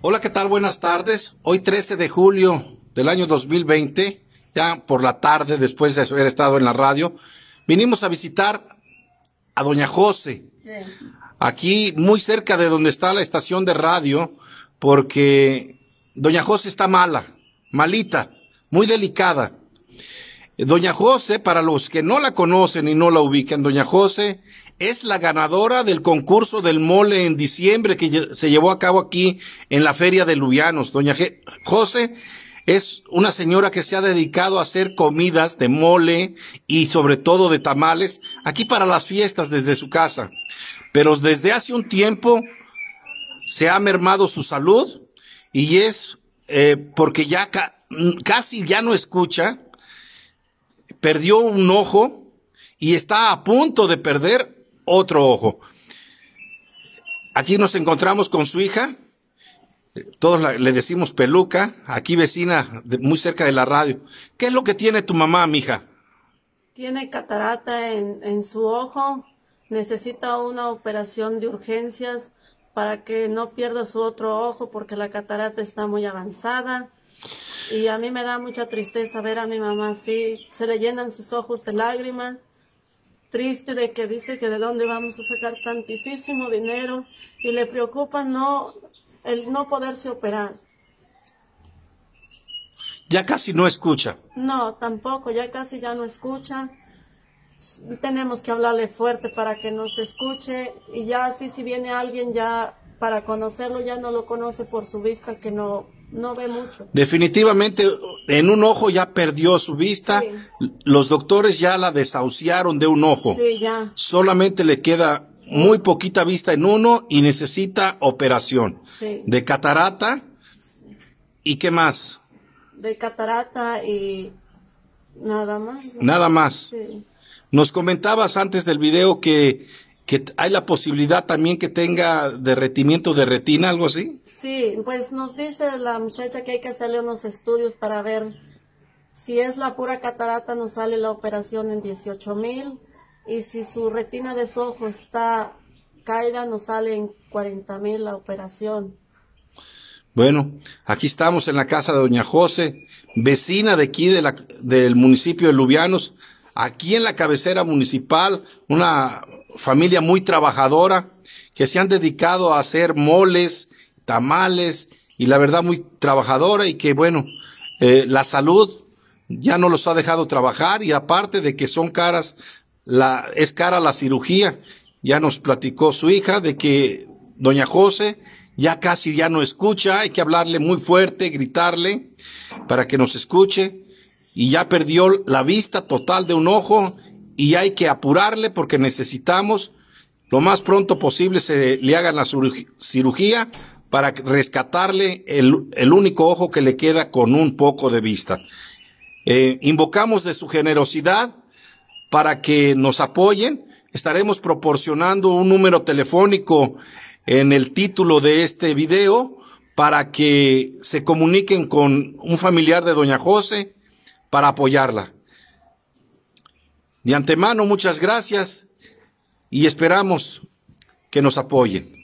Hola, ¿qué tal? Buenas tardes. Hoy 13 de julio del año 2020, ya por la tarde después de haber estado en la radio, vinimos a visitar a Doña José, aquí muy cerca de donde está la estación de radio, porque Doña José está mala, malita, muy delicada. Doña José, para los que no la conocen y no la ubican, Doña José es la ganadora del concurso del mole en diciembre que se llevó a cabo aquí en la Feria de Luvianos. Doña Jose José es una señora que se ha dedicado a hacer comidas de mole y sobre todo de tamales aquí para las fiestas desde su casa. Pero desde hace un tiempo se ha mermado su salud y es eh, porque ya casi ya no escucha perdió un ojo y está a punto de perder otro ojo. Aquí nos encontramos con su hija, todos le decimos peluca, aquí vecina, muy cerca de la radio. ¿Qué es lo que tiene tu mamá, mi hija Tiene catarata en, en su ojo, necesita una operación de urgencias para que no pierda su otro ojo porque la catarata está muy avanzada. Y a mí me da mucha tristeza ver a mi mamá así, se le llenan sus ojos de lágrimas, triste de que dice que de dónde vamos a sacar tantísimo dinero y le preocupa no, el no poderse operar. Ya casi no escucha. No, tampoco, ya casi ya no escucha. Tenemos que hablarle fuerte para que nos escuche y ya así si viene alguien ya para conocerlo ya no lo conoce por su vista que no no ve mucho. Definitivamente, en un ojo ya perdió su vista. Los doctores ya la desahuciaron de un ojo. Sí, ya. Solamente le queda muy poquita vista en uno y necesita operación. De catarata. ¿Y qué más? De catarata y nada más. Nada más. Nos comentabas antes del video que que hay la posibilidad también que tenga derretimiento de retina, algo así. Sí, pues nos dice la muchacha que hay que hacerle unos estudios para ver si es la pura catarata, nos sale la operación en 18 mil y si su retina de su ojo está caída, nos sale en 40 mil la operación. Bueno, aquí estamos en la casa de Doña José, vecina de aquí del municipio de Lubianos, aquí en la cabecera municipal, una familia muy trabajadora, que se han dedicado a hacer moles, tamales, y la verdad muy trabajadora y que bueno, eh, la salud ya no los ha dejado trabajar y aparte de que son caras, la, es cara la cirugía. Ya nos platicó su hija de que doña José ya casi ya no escucha, hay que hablarle muy fuerte, gritarle para que nos escuche y ya perdió la vista total de un ojo y hay que apurarle porque necesitamos lo más pronto posible se le hagan la cirugía para rescatarle el, único ojo que le queda con un poco de vista. Eh, invocamos de su generosidad para que nos apoyen. Estaremos proporcionando un número telefónico en el título de este video para que se comuniquen con un familiar de Doña José para apoyarla. De antemano, muchas gracias y esperamos que nos apoyen.